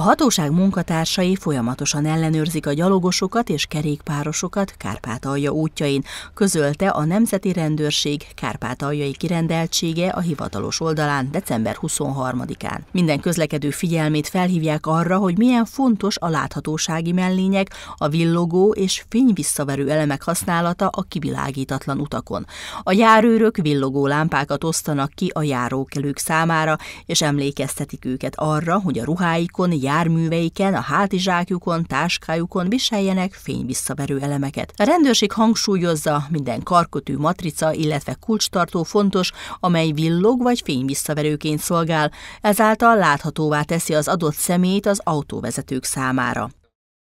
A hatóság munkatársai folyamatosan ellenőrzik a gyalogosokat és kerékpárosokat Kárpátalja útjain, közölte a Nemzeti Rendőrség Kárpátaljai kirendeltsége a hivatalos oldalán december 23-án. Minden közlekedő figyelmét felhívják arra, hogy milyen fontos a láthatósági mellények, a villogó és fényvisszaverő elemek használata a kivilágítatlan utakon. A járőrök villogó lámpákat osztanak ki a járókelők számára, és emlékeztetik őket arra, hogy a ruháikon járműveiken, a hátizsákjukon, táskájukon viseljenek fényvisszaverő elemeket. A rendőrség hangsúlyozza, minden karkotű matrica, illetve kulcstartó fontos, amely villog vagy fényvisszaverőként szolgál, ezáltal láthatóvá teszi az adott személyt az autóvezetők számára.